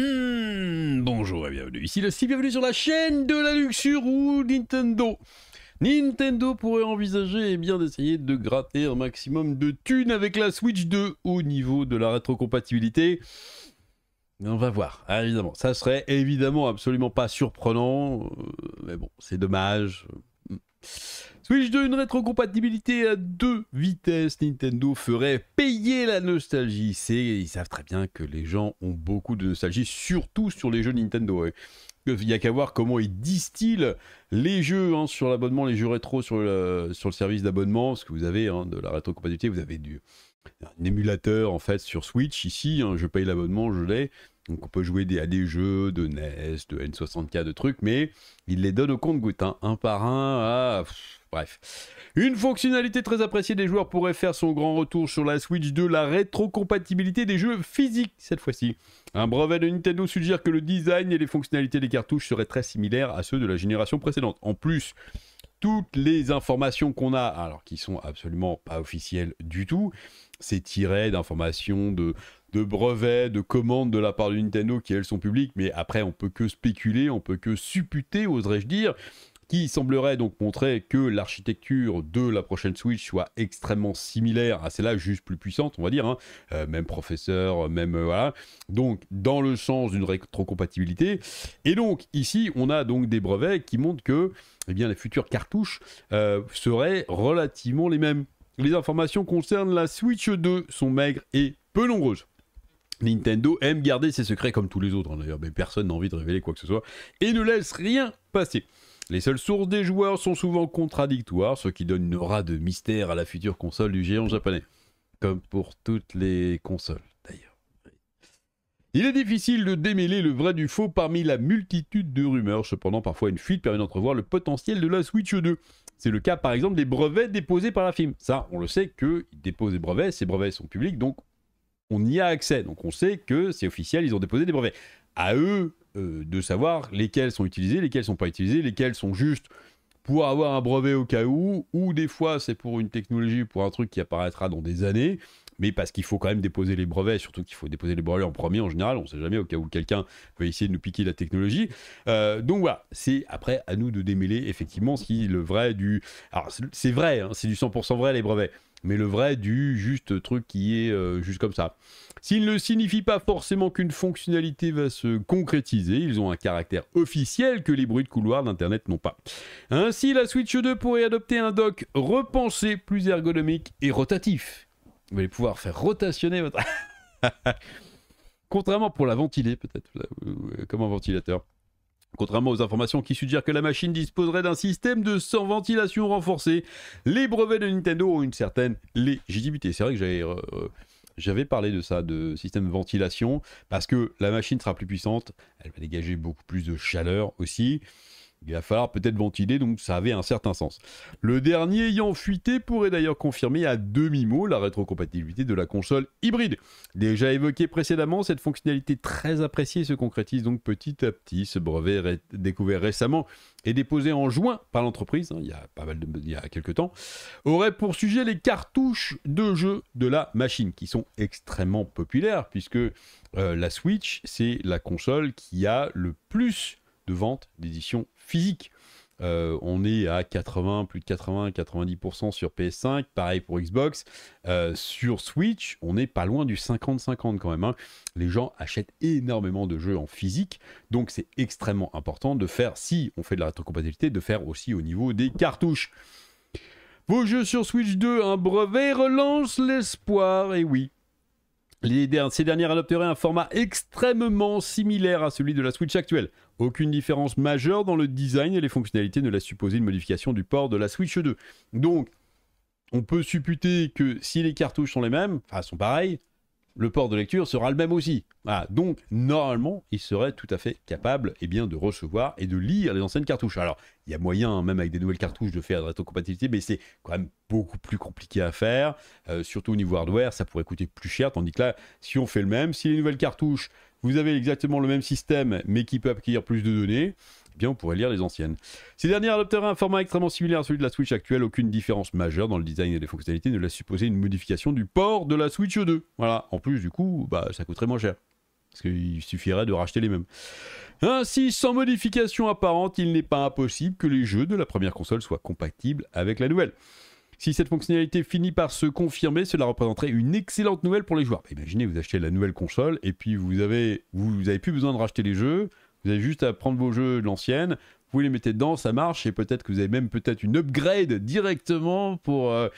Hmm, bonjour et bienvenue, ici le Steve, bienvenue sur la chaîne de la luxure ou Nintendo. Nintendo pourrait envisager et bien d'essayer de gratter un maximum de thunes avec la Switch 2 au niveau de la rétrocompatibilité. On va voir, ah, évidemment. Ça serait évidemment absolument pas surprenant, euh, mais bon, c'est dommage. Hmm je donne une rétrocompatibilité à deux vitesses, Nintendo ferait payer la nostalgie. C'est, ils savent très bien que les gens ont beaucoup de nostalgie, surtout sur les jeux Nintendo. Il n'y a qu'à voir comment ils distillent les jeux hein, sur l'abonnement, les jeux rétro sur le, sur le service d'abonnement, parce que vous avez hein, de la rétrocompatibilité, vous avez du, un émulateur en fait sur Switch ici, hein, je paye l'abonnement, je l'ai. Donc on peut jouer des, à des jeux de NES, de N64, de trucs, mais ils les donnent au compte-goutte, un par un à... Bref. Une fonctionnalité très appréciée des joueurs pourrait faire son grand retour sur la Switch 2, la rétrocompatibilité des jeux physiques cette fois-ci. Un brevet de Nintendo suggère que le design et les fonctionnalités des cartouches seraient très similaires à ceux de la génération précédente. En plus, toutes les informations qu'on a, alors qui sont absolument pas officielles du tout, c'est tiré d'informations de, de brevets, de commandes de la part de Nintendo qui elles sont publiques, mais après on peut que spéculer, on peut que supputer, oserais-je dire, qui semblerait donc montrer que l'architecture de la prochaine Switch soit extrêmement similaire à celle-là, juste plus puissante, on va dire, hein. euh, même professeur, euh, même euh, voilà. Donc dans le sens d'une rétrocompatibilité. Et donc ici, on a donc des brevets qui montrent que, eh bien, les futures cartouches seraient relativement les mêmes. Les informations concernant la Switch 2 sont maigres et peu nombreuses. Nintendo aime garder ses secrets comme tous les autres, hein, d'ailleurs, mais personne n'a envie de révéler quoi que ce soit et ne laisse rien passer. Les seules sources des joueurs sont souvent contradictoires, ce qui donne une aura de mystère à la future console du géant japonais. Comme pour toutes les consoles, d'ailleurs. Il est difficile de démêler le vrai du faux parmi la multitude de rumeurs. Cependant, parfois, une fuite permet d'entrevoir le potentiel de la Switch 2. C'est le cas, par exemple, des brevets déposés par la firme. Ça, on le sait qu'ils déposent des brevets, ces brevets sont publics, donc on y a accès. Donc on sait que c'est officiel, ils ont déposé des brevets. À eux euh, de savoir lesquels sont utilisés, lesquels sont pas utilisés, lesquels sont juste pour avoir un brevet au cas où, ou des fois c'est pour une technologie, pour un truc qui apparaîtra dans des années, mais parce qu'il faut quand même déposer les brevets, surtout qu'il faut déposer les brevets en premier en général, on ne sait jamais au cas où quelqu'un veut essayer de nous piquer la technologie. Euh, donc voilà, c'est après à nous de démêler effectivement ce qui est le vrai du... Alors c'est vrai, hein, c'est du 100% vrai les brevets, mais le vrai du juste truc qui est euh, juste comme ça. S'il ne signifie pas forcément qu'une fonctionnalité va se concrétiser, ils ont un caractère officiel que les bruits de couloir d'Internet n'ont pas. Ainsi, la Switch 2 pourrait adopter un dock repensé, plus ergonomique et rotatif. Vous allez pouvoir faire rotationner votre... Contrairement pour la ventiler peut-être, euh, comme un ventilateur. Contrairement aux informations qui suggèrent que la machine disposerait d'un système de sans ventilation renforcé, les brevets de Nintendo ont une certaine légitimité. C'est vrai que j'avais euh, euh, j'avais parlé de ça, de système de ventilation, parce que la machine sera plus puissante, elle va dégager beaucoup plus de chaleur aussi. Il peut-être ventilé donc ça avait un certain sens. Le dernier ayant fuité pourrait d'ailleurs confirmer à demi-mot la rétrocompatibilité de la console hybride. Déjà évoqué précédemment, cette fonctionnalité très appréciée se concrétise donc petit à petit. Ce brevet découvert récemment et déposé en juin par l'entreprise, hein, il y a pas mal de, il y a quelques temps, aurait pour sujet les cartouches de jeux de la machine, qui sont extrêmement populaires, puisque euh, la Switch, c'est la console qui a le plus de vente d'édition physique. Euh, on est à 80, plus de 80, 90% sur PS5, pareil pour Xbox. Euh, sur Switch, on n'est pas loin du 50-50 quand même. Hein. Les gens achètent énormément de jeux en physique, donc c'est extrêmement important de faire, si on fait de la rétrocompatibilité, de faire aussi au niveau des cartouches. Vos jeux sur Switch 2, un brevet relance l'espoir, et oui, ces dernières adopteraient un format extrêmement similaire à celui de la Switch actuelle. Aucune différence majeure dans le design et les fonctionnalités ne la supposer une modification du port de la Switch 2. Donc, on peut supputer que si les cartouches sont les mêmes, enfin sont pareilles, le port de lecture sera le même aussi. Ah, donc, normalement, il serait tout à fait capable et eh bien, de recevoir et de lire les anciennes cartouches. Alors, il y a moyen, hein, même avec des nouvelles cartouches, de faire de rétrocompatibilité, mais c'est quand même beaucoup plus compliqué à faire. Euh, surtout au niveau hardware, ça pourrait coûter plus cher. Tandis que là, si on fait le même, si les nouvelles cartouches, vous avez exactement le même système, mais qui peut accueillir plus de données, bien on pourrait lire les anciennes. Ces dernières adopteraient un format extrêmement similaire à celui de la Switch actuelle, aucune différence majeure dans le design et les fonctionnalités ne laisse supposer une modification du port de la Switch 2. Voilà, en plus du coup, bah, ça coûterait moins cher. Parce qu'il suffirait de racheter les mêmes. Ainsi, sans modification apparente, il n'est pas impossible que les jeux de la première console soient compatibles avec la nouvelle. Si cette fonctionnalité finit par se confirmer, cela représenterait une excellente nouvelle pour les joueurs. Bah, imaginez, vous achetez la nouvelle console et puis vous avez, avez plus besoin de racheter les jeux, vous avez juste à prendre vos jeux de l'ancienne, vous les mettez dedans, ça marche, et peut-être que vous avez même peut-être une upgrade directement pour euh,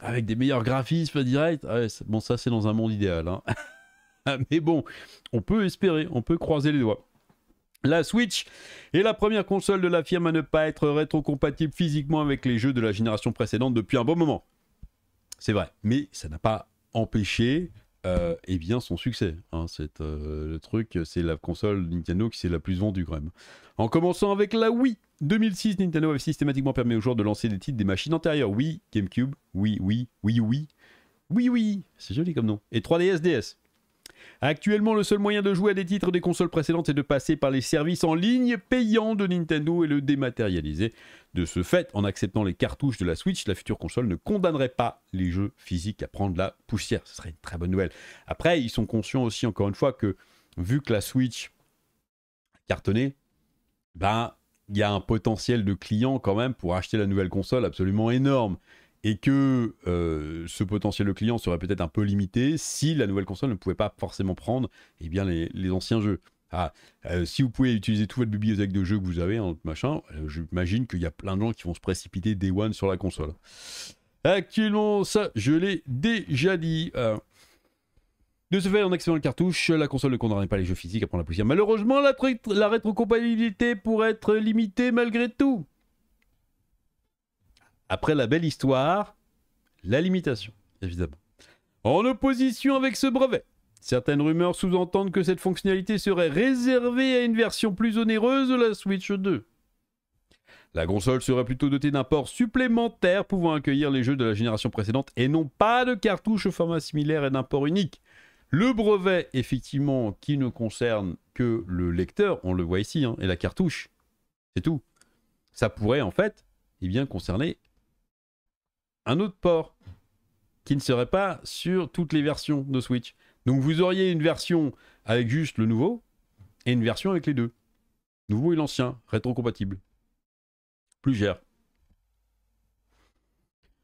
avec des meilleurs graphismes directs. Ah bon, ça c'est dans un monde idéal. Hein. Mais bon, on peut espérer, on peut croiser les doigts. La Switch est la première console de la firme à ne pas être rétrocompatible physiquement avec les jeux de la génération précédente depuis un bon moment. C'est vrai, mais ça n'a pas empêché et euh, eh bien son succès. Hein. c'est euh, le truc, c'est la console Nintendo qui s'est la plus vendue quand même. En commençant avec la Wii 2006, Nintendo avait systématiquement permis aux joueurs de lancer des titres des machines antérieures. Wii, GameCube, Wii, Wii, Wii, Wii, Oui, oui. C'est joli comme nom. Et 3DS, DS. Actuellement, le seul moyen de jouer à des titres des consoles précédentes est de passer par les services en ligne payants de Nintendo et le dématérialiser. De ce fait, en acceptant les cartouches de la Switch, la future console ne condamnerait pas les jeux physiques à prendre la poussière. Ce serait une très bonne nouvelle. Après, ils sont conscients aussi, encore une fois, que vu que la Switch cartonnait ben, il y a un potentiel de clients quand même pour acheter la nouvelle console absolument énorme et que euh, ce potentiel client serait peut-être un peu limité si la nouvelle console ne pouvait pas forcément prendre eh bien, les, anciens jeux. Ah, euh, si vous pouvez utiliser toute votre bibliothèque de jeux que vous avez, hein, machin, euh, j'imagine qu'il y a plein de gens qui vont se précipiter des One sur la console. Actuellement, ça, je l'ai déjà dit. De ce fait, en le cartouche, la console ne condamne pas les jeux physiques à prendre la poussière. Malheureusement, la, la rétrocompatibilité pourrait être limitée malgré tout. Après la belle histoire, la limitation, évidemment. En opposition avec ce brevet, certaines rumeurs sous-entendent que cette fonctionnalité serait réservée à une version plus onéreuse de la Switch 2. La console serait plutôt dotée d'un port supplémentaire pouvant accueillir les jeux de la génération précédente et non pas de cartouches au format similaire et d'un port unique. Le brevet, effectivement, qui ne concerne que le lecteur, on le voit ici, hein, et la cartouche, c'est tout. Ça pourrait en fait eh bien, concerner un autre port qui ne serait pas sur toutes les versions de Switch. Donc vous auriez une version avec juste le nouveau et une version avec les deux. Nouveau et l'ancien, rétrocompatible. Plus cher.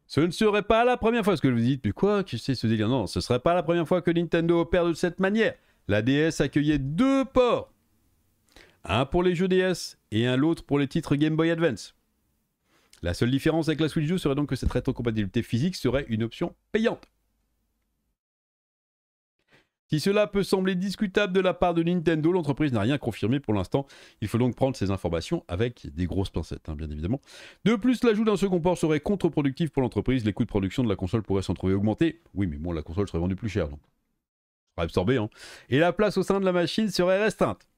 Ce ne serait pas la première fois, Est-ce que vous dites, mais quoi, que c'est ce délire Non, ce ne serait pas la première fois que Nintendo opère de cette manière. La DS accueillait deux ports. Un pour les jeux DS et un autre pour les titres Game Boy Advance. La seule différence avec la Switch 2 serait donc que cette rétrocompatibilité physique serait une option payante. Si cela peut sembler discutable de la part de Nintendo, l'entreprise n'a rien confirmé pour l'instant. Il faut donc prendre ces informations avec des grosses pincettes, hein, bien évidemment. De plus, l'ajout d'un second port serait contre-productif pour l'entreprise. Les coûts de production de la console pourraient s'en trouver augmentés. Oui, mais bon, la console serait vendue plus cher, donc. serait absorbé, hein. Et la place au sein de la machine serait restreinte.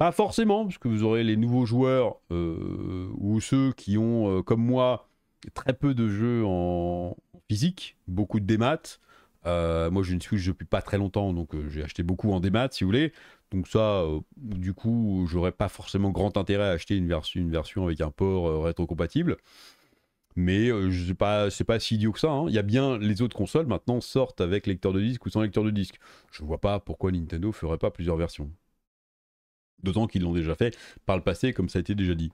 Pas forcément, parce que vous aurez les nouveaux joueurs euh, ou ceux qui ont, euh, comme moi, très peu de jeux en physique, beaucoup de démat. Euh, moi, ne suis Switch depuis pas très longtemps, donc euh, j'ai acheté beaucoup en démat, si vous voulez. Donc ça, du coup, j'aurais pas forcément grand intérêt à acheter une, version avec un port rétrocompatible. Mais je sais pas, c'est pas si idiot que ça. Hein. Il y a bien les autres consoles maintenant sortent avec lecteur de disque ou sans lecteur de disque. Je vois pas pourquoi Nintendo ferait pas plusieurs versions. D'autant qu'ils l'ont déjà fait par le passé, comme ça a été déjà dit.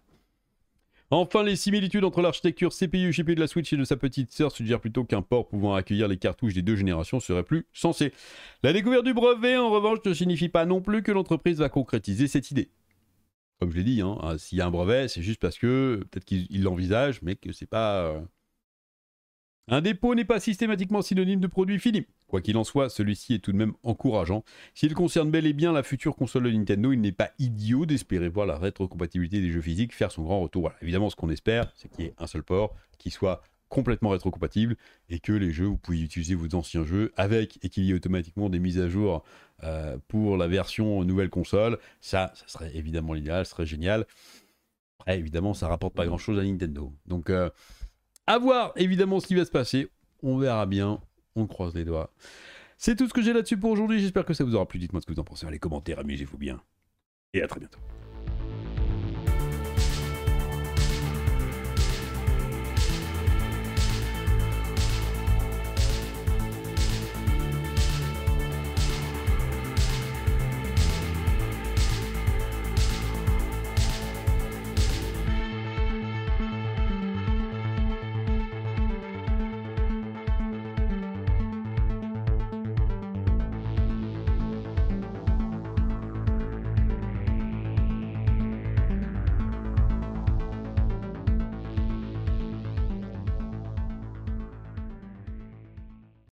Enfin, les similitudes entre l'architecture CPU, GPU de la Switch et de sa petite sœur suggèrent plutôt qu'un port pouvant accueillir les cartouches des deux générations serait plus sensé. La découverte du brevet, en revanche, ne signifie pas non plus que l'entreprise va concrétiser cette idée. Comme je l'ai dit, hein, hein, s'il y a un brevet, c'est juste parce que peut-être qu'ils l'envisagent, mais que c'est pas, euh, un dépôt n'est pas systématiquement synonyme de produit fini. Quoi qu'il en soit, celui-ci est tout de même encourageant. S'il concerne bel et bien la future console de Nintendo, il n'est pas idiot d'espérer voir la rétrocompatibilité des jeux physiques faire son grand retour. évidemment, ce qu'on espère, c'est qu'il y ait un seul port qui soit complètement rétrocompatible et que les jeux, vous puissiez utiliser vos anciens jeux avec et qu'il y ait automatiquement des mises à jour euh, pour la version nouvelle console. Ça, ça serait évidemment l'idéal, ça serait génial. Après, évidemment, ça rapporte pas grand-chose à Nintendo. Donc... Euh, à voir évidemment ce qui va se passer. On verra bien. On croise les doigts. C'est tout ce que j'ai là-dessus pour aujourd'hui. J'espère que ça vous aura plu. Dites-moi ce que vous en pensez dans les commentaires. Amusez-vous bien. Et à très bientôt.